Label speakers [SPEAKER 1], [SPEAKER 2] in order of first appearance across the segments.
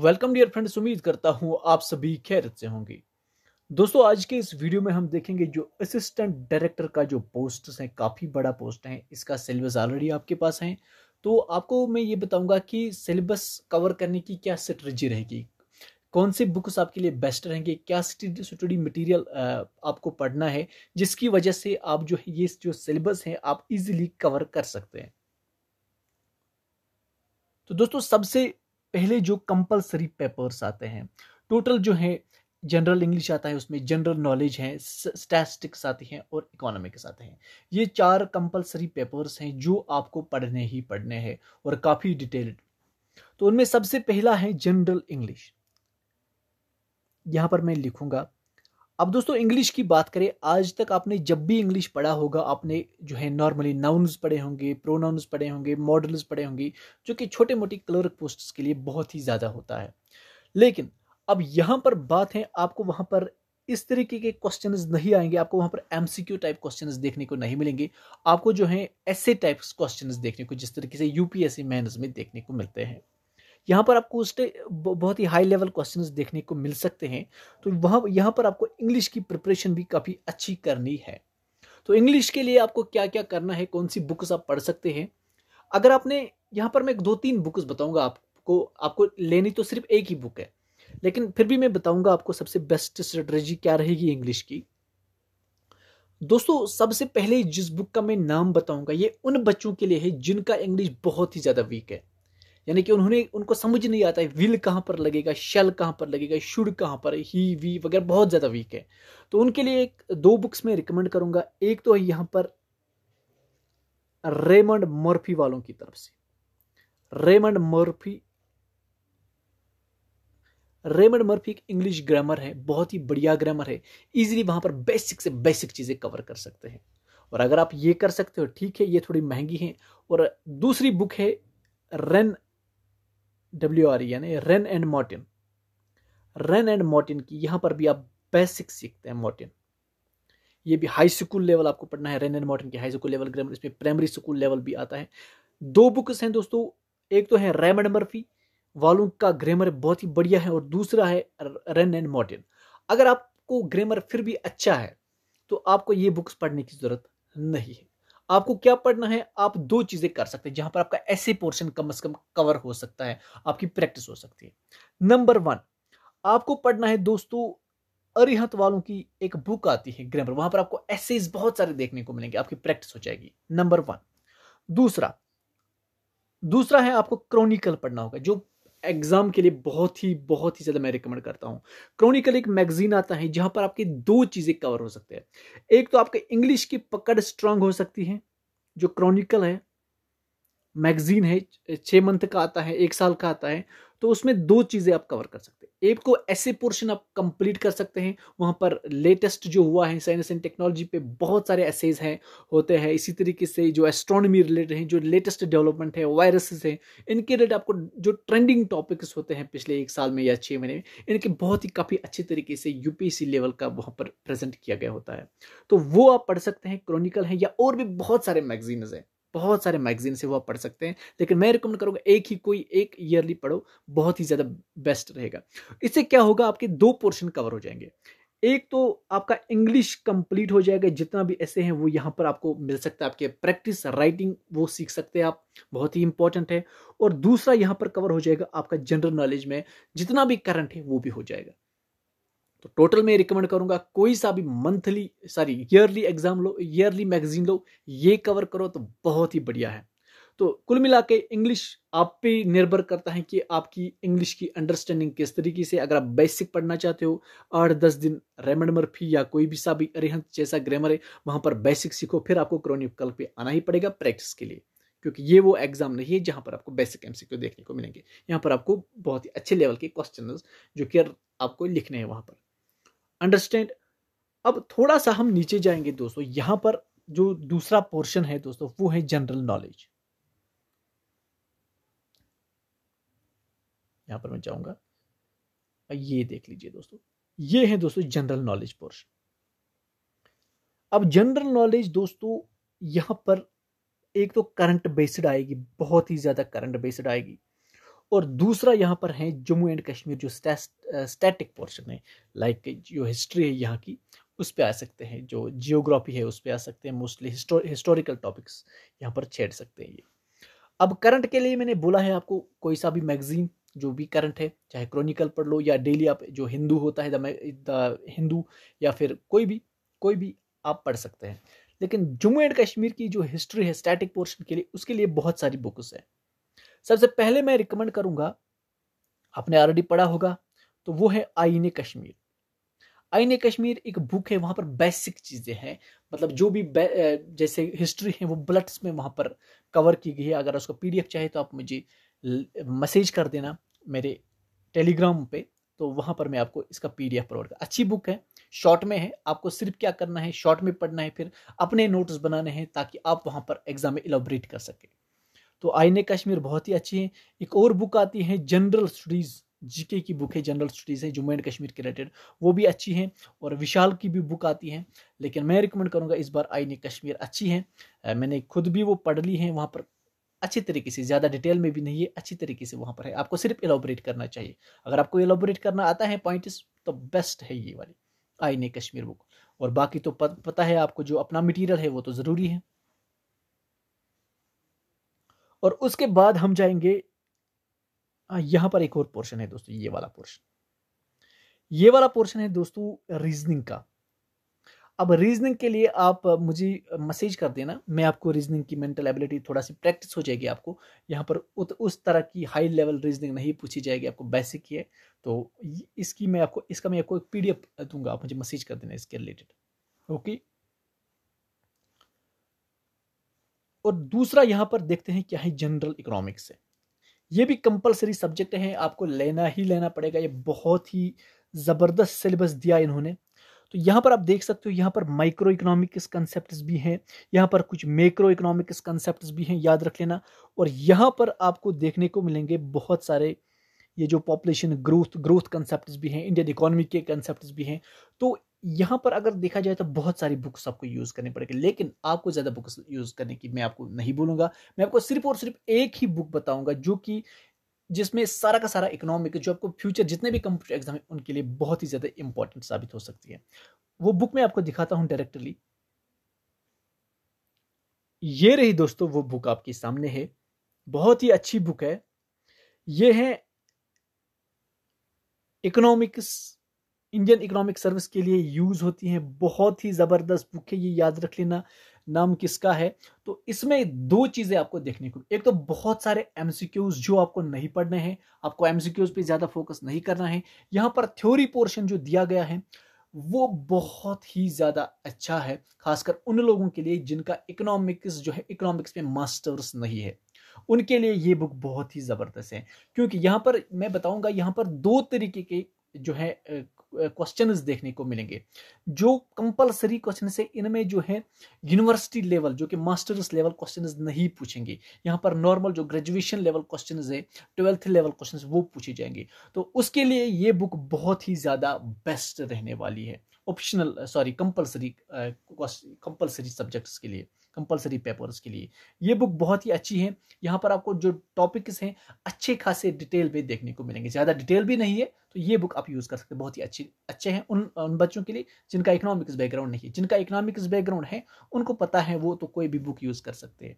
[SPEAKER 1] welcome dear friends उम्मीद करता हूँ आप सभी खैरत से होंगे दोस्तों आज के इस वीडियो में हम देखेंगे जो असिस्टेंट डायरेक्टर का जो पोस्ट है काफ़ी बड़ा पोस्ट है इसका सिलेबस ऑलरेडी आपके पास है तो आपको मैं ये बताऊंगा कि सिलेबस कवर करने की क्या स्ट्रेटी रहेगी कौन से बुक्स आपके लिए बेस्ट रहेंगे क्या स्टडी मटेरियल आपको पढ़ना है जिसकी वजह से आप जो है ये जो सिलेबस है आप इजीली कवर कर सकते हैं तो दोस्तों सबसे पहले जो कंपलसरी पेपर्स आते हैं टोटल जो है जनरल इंग्लिश आता है उसमें जनरल नॉलेज है स्टैस्टिक्स आती हैं और इकोनॉमिक्स आते हैं ये चार कंपलसरी पेपर्स हैं जो आपको पढ़ने ही पढ़ने हैं और काफ़ी डिटेल्ड तो उनमें सबसे पहला है जनरल इंग्लिश यहां पर मैं लिखूंगा अब दोस्तों इंग्लिश की बात करें आज तक आपने जब भी इंग्लिश पढ़ा होगा आपने जो है नॉर्मली नाउन्स पढ़े होंगे प्रोनाउन्स पढ़े होंगे मॉडल्स पढ़े होंगे जो कि छोटे मोटी क्लर्क पोस्ट्स के लिए बहुत ही ज़्यादा होता है लेकिन अब यहाँ पर बात है आपको वहाँ पर इस तरीके के क्वेश्चन नहीं आएंगे आपको वहाँ पर एम टाइप क्वेश्चन देखने को नहीं मिलेंगे आपको जो है ऐसे टाइप्स क्वेश्चन देखने को जिस तरीके से यूपीएससी मैनर्स में देखने को मिलते हैं यहाँ पर आपको उससे बहुत ही हाई लेवल क्वेश्चंस देखने को मिल सकते हैं तो वहाँ यहाँ पर आपको इंग्लिश की प्रिपरेशन भी काफ़ी अच्छी करनी है तो इंग्लिश के लिए आपको क्या क्या करना है कौन सी बुक्स आप पढ़ सकते हैं अगर आपने यहाँ पर मैं दो तीन बुक्स बताऊँगा आपको आपको लेनी तो सिर्फ एक ही बुक है लेकिन फिर भी मैं बताऊँगा आपको सबसे बेस्ट स्ट्रेटजी क्या रहेगी इंग्लिश की दोस्तों सबसे पहले जिस बुक का मैं नाम बताऊंगा ये उन बच्चों के लिए है जिनका इंग्लिश बहुत ही ज़्यादा वीक है यानी कि उन्होंने उनको समझ नहीं आता है विल कहाँ पर लगेगा शल कहाँ पर लगेगा शुड कहाँ पर ही वी वगैरह बहुत ज़्यादा वीक है तो उनके लिए एक दो बुक्स में रिकमेंड करूँगा एक तो है यहाँ पर रेमंड मर्फी वालों की तरफ से रेमंड मर्फी रेमंड मर्फी एक इंग्लिश ग्रामर है बहुत ही बढ़िया ग्रामर है इजीली वहां पर बेसिक से बेसिक चीज़ें कवर कर सकते हैं और अगर आप ये कर सकते हो ठीक है ये थोड़ी महंगी है और दूसरी बुक है रेन डब्ल्यू आर e, यानी Wren and Martin Wren and Martin की यहाँ पर भी आप बेसिक सीखते हैं मोटिन ये भी हाई स्कूल लेवल आपको पढ़ना है रेन एंड मोटिन की हाई स्कूल लेवल ग्रामर इसमें प्राइमरी स्कूल लेवल भी आता है दो बुक्स हैं दोस्तों एक तो है एंड मर्फी वालों का ग्रामर बहुत ही बढ़िया है और दूसरा है रेन एंड मोटिन अगर आपको ग्रामर फिर भी अच्छा है तो आपको ये बुक्स पढ़ने की ज़रूरत नहीं है आपको क्या पढ़ना है आप दो चीज़ें कर सकते हैं जहां पर आपका ऐसे पोर्शन कम अज कम कवर हो सकता है आपकी प्रैक्टिस हो सकती है नंबर वन आपको पढ़ना है दोस्तों अरिहत वालों की एक बुक आती है ग्रामर वहां पर आपको ऐसे बहुत सारे देखने को मिलेंगे आपकी प्रैक्टिस हो जाएगी नंबर वन दूसरा दूसरा है आपको क्रॉनिकल पढ़ना होगा जो एग्ज़ाम के लिए बहुत ही बहुत ही ज़्यादा मैं रिकमेंड करता हूँ क्रॉनिकल एक मैगजीन आता है जहां पर आपकी दो चीज़ें कवर हो सकते हैं एक तो आपके इंग्लिश की पकड़ स्ट्रांग हो सकती है जो क्रॉनिकल है मैगजीन है छः मंथ का आता है एक साल का आता है तो उसमें दो चीज़ें आप कवर कर सकते हैं एक को तो ऐसे पोर्शन आप कंप्लीट कर सकते हैं वहाँ पर लेटेस्ट जो हुआ है साइंस एंड टेक्नोलॉजी पे बहुत सारे एसेज हैं होते हैं इसी तरीके से जो एस्ट्रोनॉमी रिलेटेड हैं जो लेटेस्ट डेवलपमेंट है वायरसेस हैं इनके रिलेटेड आपको जो ट्रेंडिंग टॉपिक्स होते हैं पिछले एक साल में या छः महीने में इनके बहुत ही काफ़ी अच्छे तरीके से यूपीएससी लेवल का वहाँ पर प्रेजेंट किया गया होता है तो वो आप पढ़ सकते हैं क्रॉनिकल हैं या और भी बहुत सारे मैगजीन्स हैं बहुत सारे मैगजीन से वो आप पढ़ सकते हैं लेकिन मैं रिकमेंड करूँगा एक ही कोई एक ईयरली पढ़ो बहुत ही ज़्यादा बेस्ट रहेगा इससे क्या होगा आपके दो पोर्शन कवर हो जाएंगे एक तो आपका इंग्लिश कंप्लीट हो जाएगा जितना भी ऐसे हैं वो यहाँ पर आपको मिल सकता है आपके प्रैक्टिस राइटिंग वो सीख सकते हैं आप बहुत ही इंपॉर्टेंट है और दूसरा यहाँ पर कवर हो जाएगा आपका जनरल नॉलेज में जितना भी करंट है वो भी हो जाएगा तो टोटल मैं रिकमेंड करूंगा कोई सा भी मंथली सॉरी ईयरली एग्जाम लो ईयरली मैगजीन लो ये कवर करो तो बहुत ही बढ़िया है तो कुल मिला के इंग्लिश आप पे निर्भर करता है कि आपकी इंग्लिश की अंडरस्टैंडिंग किस तरीके से अगर आप बेसिक पढ़ना चाहते हो आठ दस दिन रेमंड मर्फी या कोई भी सा भी अरिहंत जैसा ग्रामर है वहाँ पर बेसिक सीखो फिर आपको क्रोनिकल पे आना ही पड़ेगा प्रैक्टिस के लिए क्योंकि ये वो एग्जाम नहीं है जहाँ पर आपको बेसिक एम देखने को मिलेंगे यहाँ पर आपको बहुत ही अच्छे लेवल के क्वेश्चन जो कि आपको लिखने हैं वहाँ पर अंडरस्टैंड अब थोड़ा सा हम नीचे जाएंगे दोस्तों यहां पर जो दूसरा पोर्शन है दोस्तों वो है जनरल नॉलेज यहां पर मैं जाऊंगा ये देख लीजिए दोस्तों ये है दोस्तों जनरल नॉलेज पोर्शन अब जनरल नॉलेज दोस्तों यहां पर एक तो करंट बेस्ड आएगी बहुत ही ज़्यादा करंट बेस्ड आएगी और दूसरा यहाँ पर है जम्मू एंड कश्मीर जो स्टैटिक पोर्शन है लाइक जो हिस्ट्री है यहाँ की उस पर आ सकते हैं जो जियोग्राफी है उस पर आ सकते हैं मोस्टली हिस्टोरिकल टॉपिक्स यहाँ पर छेड़ सकते हैं ये अब करंट के लिए मैंने बोला है आपको कोई सा भी मैगजीन जो भी करंट है चाहे क्रॉनिकल पढ़ लो या डेली आप जो हिंदू होता है द हिंदू या फिर कोई भी कोई भी आप पढ़ सकते हैं लेकिन जम्मू एंड कश्मीर की जो हिस्ट्री है स्टैटिक पोर्शन के लिए उसके लिए बहुत सारी बुक्स हैं सबसे पहले मैं रिकमेंड करूँगा आपने ऑलरेडी पढ़ा होगा तो वो है आईने कश्मीर आईने कश्मीर एक बुक है वहाँ पर बेसिक चीज़ें हैं मतलब जो भी जैसे हिस्ट्री है वो ब्लड्स में वहाँ पर कवर की गई है अगर उसको पीडीएफ चाहिए तो आप मुझे मैसेज कर देना मेरे टेलीग्राम पे तो वहाँ पर मैं आपको इसका पी डी एफ प्रोवाइड कर अच्छी बुक है शॉर्ट में है आपको सिर्फ क्या करना है शॉर्ट में पढ़ना है फिर अपने नोट्स बनाने हैं ताकि आप वहाँ पर एग्जाम में इलाबरेट कर सकें तो आईने कश्मीर बहुत ही अच्छी है एक और बुक आती है जनरल स्टडीज़ जीके की बुक है जनरल स्टडीज़ है जम्मू एंड कश्मीर के रिलेटेड वो भी अच्छी हैं और विशाल की भी बुक आती है लेकिन मैं रिकमेंड करूँगा इस बार आईने कश्मीर अच्छी है मैंने खुद भी वो पढ़ ली है वहाँ पर अच्छे तरीके से ज़्यादा डिटेल में भी नहीं है अच्छी तरीके से वहाँ पर है आपको सिर्फ एलोबरेट करना चाहिए अगर आपको एलोबरेट करना आता है पॉइंट्स तो बेस्ट है ये वाली आईने कश्मीर बुक और बाकी तो पता है आपको जो अपना मटीरियल है वो तो ज़रूरी है और उसके बाद हम जाएंगे यहां पर एक और पोर्शन है दोस्तों ये वाला पोर्शन ये वाला पोर्शन है दोस्तों रीजनिंग का अब रीजनिंग के लिए आप मुझे मैसेज कर देना मैं आपको रीजनिंग की मेंटल एबिलिटी थोड़ा सी प्रैक्टिस हो जाएगी आपको यहाँ पर उत, उस तरह की हाई लेवल रीजनिंग नहीं पूछी जाएगी आपको बेसिक ही है तो इसकी मैं आपको इसका मैं आपको एक पीडीएफ दूंगा आप मुझे मैसेज कर देना इसके रिलेटेड ओके और दूसरा यहाँ पर देखते हैं क्या है जनरल इकोनॉमिक्स है ये भी कंपलसरी सब्जेक्ट है आपको लेना ही लेना पड़ेगा ये बहुत ही ज़बरदस्त सिलेबस दिया इन्होंने तो यहाँ पर आप देख सकते हो यहाँ पर माइक्रो इकोनॉमिक्स कंसेप्ट भी हैं यहाँ पर कुछ मैक्रो इकोनॉमिक्स कंसेप्ट भी हैं याद रख लेना और यहाँ पर आपको देखने को मिलेंगे बहुत सारे ये जो पॉपुलेशन ग्रोथ ग्रोथ कंसेप्ट भी हैं इंडियन इकोनॉमी के कंसेप्ट भी हैं तो यहाँ पर अगर देखा जाए तो बहुत सारी बुक्स आपको यूज़ करनी पड़ेगी लेकिन आपको ज़्यादा बुक्स यूज़ करने की मैं आपको नहीं बोलूँगा मैं आपको सिर्फ और सिर्फ एक ही बुक बताऊँगा जो कि जिसमें सारा का सारा इकोनॉमिक जो आपको फ्यूचर जितने भी कंप्यूटर एग्जाम है उनके लिए बहुत ही ज़्यादा इंपॉर्टेंट साबित हो सकती है वो बुक मैं आपको दिखाता हूँ डायरेक्टली ये रही दोस्तों वो बुक आपके सामने है बहुत ही अच्छी बुक है ये है इकोनॉमिक्स इंडियन इकोनॉमिक सर्विस के लिए यूज़ होती हैं बहुत ही ज़बरदस्त बुक है ये याद रख लेना नाम किसका है तो इसमें दो चीज़ें आपको देखने को एक तो बहुत सारे एम जो आपको नहीं पढ़ने हैं आपको एम पे ज़्यादा फोकस नहीं करना है यहाँ पर थ्योरी पोर्शन जो दिया गया है वो बहुत ही ज़्यादा अच्छा है खासकर उन लोगों के लिए जिनका इकोनॉमिक्स जो है इकोनॉमिक्स में मास्टर्स नहीं है उनके लिए ये बुक बहुत ही ज़बरदस्त है क्योंकि यहाँ पर मैं बताऊंगा यहाँ पर दो तरीके के जो है क्वेश्चन देखने को मिलेंगे जो कंपलसरी क्वेश्चन है इनमें जो है यूनिवर्सिटी लेवल जो कि मास्टर्स लेवल क्वेश्चन नहीं पूछेंगे यहाँ पर नॉर्मल जो ग्रेजुएशन लेवल क्वेश्चन है ट्वेल्थ लेवल क्वेश्चन वो पूछे जाएंगे तो उसके लिए ये बुक बहुत ही ज़्यादा बेस्ट रहने वाली है optional sorry compulsory compulsory subjects के लिए कंपलसरी पेपर्स के लिए ये बुक बहुत ही अच्छी है यहाँ पर आपको जो टॉपिक्स हैं अच्छे खासे डिटेल में देखने को मिलेंगे ज़्यादा डिटेल भी नहीं है तो ये बुक आप यूज़ कर सकते हैं बहुत ही अच्छी अच्छे हैं उन उन बच्चों के लिए जिनका इकोनॉमिक्स बैकग्राउंड नहीं है जिनका इकोनॉमिक्स बैकग्राउंड है उनको पता है वो तो कोई भी बुक यूज़ कर सकते हैं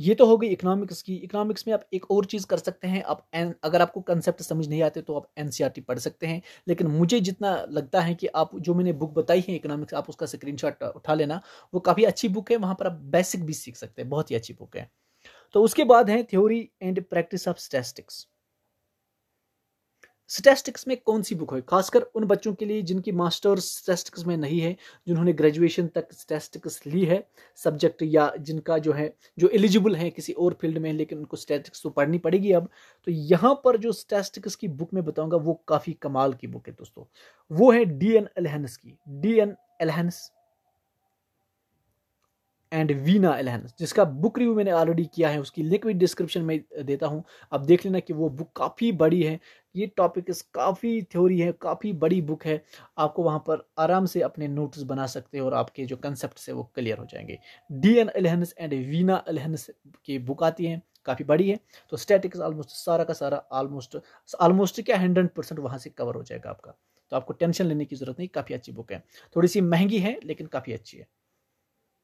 [SPEAKER 1] ये तो हो गई इकोनॉमिक्स की इकोनॉमिक्स में आप एक और चीज़ कर सकते हैं आप एन अगर आपको कंसेप्ट समझ नहीं आते तो आप एन e पढ़ सकते हैं लेकिन मुझे जितना लगता है कि आप जो मैंने बुक बताई है इकोनॉमिक्स आप उसका स्क्रीन उठा लेना वो काफ़ी अच्छी बुक है वहाँ पर आप बेसिक भी सीख सकते हैं बहुत ही अच्छी बुक है तो उसके बाद है theory and practice of statistics statistics में कौन सी बुक है खासकर उन बच्चों के लिए जिनकी मास्टर्स स्टेस्टिक्स में नहीं है जिन्होंने ग्रेजुएशन तक स्टेस्टिक्स ली है सब्जेक्ट या जिनका जो है जो एलिजिबल है किसी और फील्ड में लेकिन उनको स्टेस्टिक्स तो पढ़नी पड़ेगी अब तो यहाँ पर जो स्टेस्टिक्स की बुक में बताऊँगा वो काफ़ी कमाल की बुक है दोस्तों वो है डी एन एलहनस की D N Elhance and Veena Elhance जिसका बुक रिव्यू मैंने ऑलरेडी किया है उसकी लिंक भी डिस्क्रिप्शन में देता हूँ आप देख लेना कि वो बुक काफ़ी बड़ी है ये टॉपिक इस काफ़ी थ्योरी है काफ़ी बड़ी बुक है आपको वहाँ पर आराम से अपने नोट्स बना सकते हैं और आपके जो कंसेप्ट है वो क्लियर हो जाएंगे D N Elhance and Veena Elhance की बुक आती है काफ़ी बड़ी है तो स्टैटिक्स ऑलमोस्ट सारा का सारा ऑलमोस्ट ऑलमोस्ट क्या हंड्रेड परसेंट वहाँ से कवर हो जाएगा आपका तो आपको टेंशन लेने की ज़रूरत नहीं काफ़ी अच्छी बुक है थोड़ी सी महंगी है लेकिन काफ़ी अच्छी है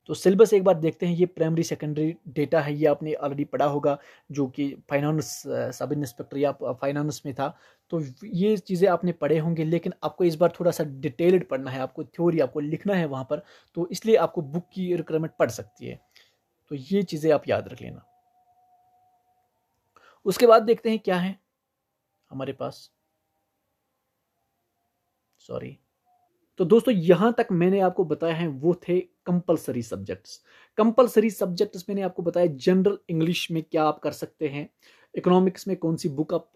[SPEAKER 1] तो सिलेबस एक बार देखते हैं ये प्राइमरी सेकेंडरी डेटा है ये आपने ऑलरेडी पढ़ा होगा जो कि फाइनेंस सब इंस्पेक्टर या फाइनेंस में था तो ये चीज़ें आपने पढ़े होंगे लेकिन आपको इस बार थोड़ा सा डिटेल्ड पढ़ना है आपको थ्योरी आपको लिखना है वहाँ पर तो इसलिए आपको बुक की रिक्वायरमेंट पड़ सकती है तो ये चीज़ें आप याद रख लेना उसके बाद देखते हैं क्या है हमारे पास सॉरी तो दोस्तों यहाँ तक मैंने आपको बताया है वो थे कंपलसरी सब्जेक्ट्स कंपलसरी सब्जेक्ट्स मैंने आपको बताया जनरल इंग्लिश में क्या आप कर सकते हैं इकोनॉमिक्स में कौन सी बुक आप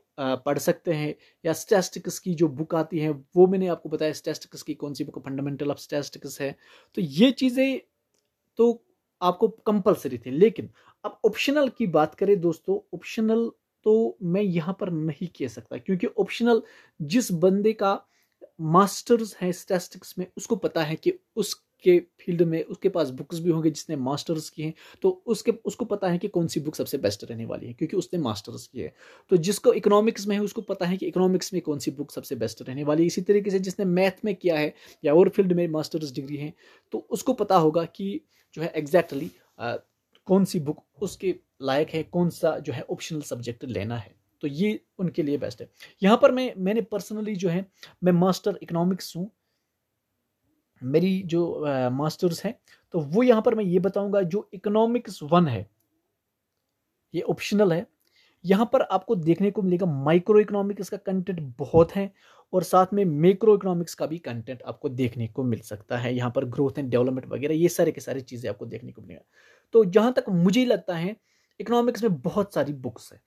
[SPEAKER 1] पढ़ सकते हैं या स्टैस्टिक्स की जो बुक आती है वो मैंने आपको बताया स्टैस्टिक्स की कौन सी बुक फंडामेंटल ऑफ स्टैस्टिक्स है तो ये चीज़ें तो आपको कंपलसरी थी लेकिन अब ऑप्शनल की बात करें दोस्तों ऑप्शनल तो मैं यहाँ पर नहीं कह सकता क्योंकि ऑप्शनल जिस बंदे का मास्टर्स हैं स्टेस्टिक्स में उसको पता है कि उसके फील्ड में उसके पास बुक्स भी होंगे जिसने मास्टर्स की हैं तो उसके उसको पता है कि कौन सी बुक सबसे बेस्ट रहने वाली है क्योंकि उसने मास्टर्स की है तो जिसको इकोनॉमिक्स में है उसको पता है कि इकोनॉमिक्स में कौन सी बुक सबसे बेस्ट रहने वाली है इसी तरीके से जिसने मैथ में किया है या और फील्ड में मास्टर्स डिग्री है तो उसको पता होगा कि जो है एग्जैक्टली कौन सी बुक उसके लायक है कौन सा जो है ऑप्शनल सब्जेक्ट लेना है तो ये उनके लिए बेस्ट है यहाँ पर मैं मैंने पर्सनली जो है मैं मास्टर इकोनॉमिक्स हूँ मेरी जो मास्टर्स है तो वो यहाँ पर मैं ये बताऊंगा जो इकोनॉमिक्स वन है ये ऑप्शनल है यहाँ पर आपको देखने को मिलेगा माइक्रो इकोनॉमिक्स का कंटेंट बहुत है और साथ में मैक्रो इकोनॉमिक्स का भी कंटेंट आपको देखने को मिल सकता है यहाँ पर ग्रोथ एंड डेवलपमेंट वगैरह ये सारे के सारे चीज़ें आपको देखने को मिलेगा तो जहाँ तक मुझे लगता है इकोनॉमिक्स में बहुत सारी बुक्स हैं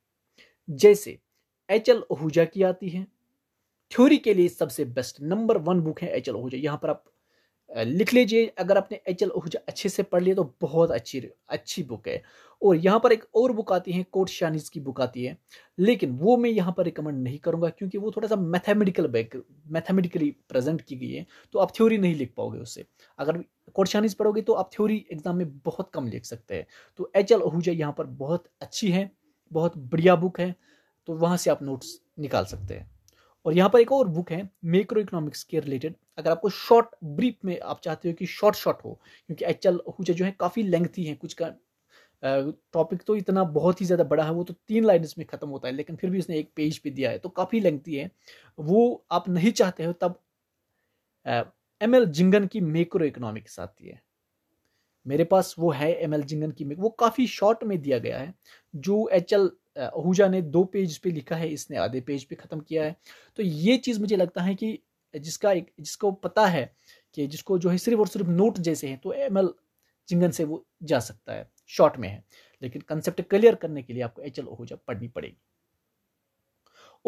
[SPEAKER 1] जैसे एच एल ओहूजा की आती है थ्योरी के लिए सबसे बेस्ट नंबर वन बुक है एच एल ओहूजा यहाँ पर आप लिख लीजिए अगर आपने एच एल ओहूजा अच्छे से पढ़ लिया तो बहुत अच्छी अच्छी बुक है और यहाँ पर एक और बुक आती है कोट शानिज की बुक आती है लेकिन वो मैं यहाँ पर रिकमेंड नहीं करूँगा क्योंकि वो थोड़ा सा मैथमेटिकल बैक मैथमेटिकली प्रेजेंट की गई है तो आप थ्योरी नहीं लिख पाओगे उससे अगर कोट शानिज पढ़ोगे तो आप थ्योरी एग्जाम में बहुत कम लिख सकते हैं तो एच एल ओहूजा यहाँ पर बहुत अच्छी है बहुत बढ़िया बुक है तो वहाँ से आप नोट्स निकाल सकते हैं और यहाँ पर एक और बुक है मेक्रो इकोनॉमिक्स के रिलेटेड अगर आपको शॉर्ट ब्रीफ में आप चाहते हो कि शॉर्ट शॉर्ट हो क्योंकि एच एल जो है काफ़ी लेंथी है कुछ का टॉपिक तो इतना बहुत ही ज़्यादा बड़ा है वो तो तीन लाइन में ख़त्म होता है लेकिन फिर भी उसने एक पेज पे दिया है तो काफ़ी लेंथी है वो आप नहीं चाहते हो तब एम एल जिंगन की मेक्रो इकोनॉमिक्स आती है मेरे पास वो है एम एल जिंगन की मेक वो काफ़ी शॉर्ट में दिया गया है जो एच एल आहूजा ने दो पेज पे लिखा है इसने आधे पेज पे ख़त्म किया है तो ये चीज़ मुझे लगता है कि जिसका एक जिसको पता है कि जिसको जो है सिर्फ और सिर्फ नोट जैसे हैं तो एम एल जिंगन से वो जा सकता है शॉर्ट में है लेकिन कंसेप्ट क्लियर करने के लिए आपको एच एल आहूजा पढ़नी पड़ेगी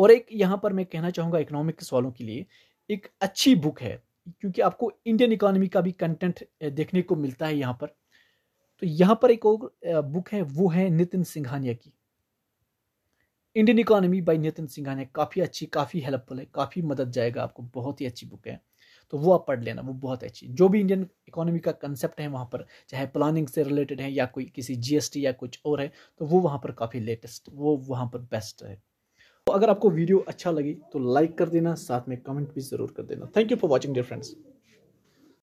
[SPEAKER 1] और एक यहाँ पर मैं कहना चाहूँगा इकोनॉमिक सवालों के लिए एक अच्छी बुक है क्योंकि आपको इंडियन इकोनॉमी का भी कंटेंट देखने को मिलता है यहाँ पर तो यहाँ पर एक और बुक है वो है नितिन सिंघानिया की Indian economy by Nitin Singhania काफ़ी अच्छी काफ़ी हेल्पफुल है काफ़ी मदद जाएगा आपको बहुत ही अच्छी बुक है तो वो आप पढ़ लेना वो बहुत अच्छी जो भी इंडियन इकोनॉमी का कंसेप्ट है वहाँ पर चाहे प्लानिंग से रिलेटेड है या कोई किसी जीएसटी या कुछ और है तो वो वहाँ पर काफ़ी लेटेस्ट वो वहाँ पर बेस्ट है तो अगर आपको वीडियो अच्छा लगी तो लाइक कर देना साथ में कमेंट भी ज़रूर कर देना thank you for watching dear friends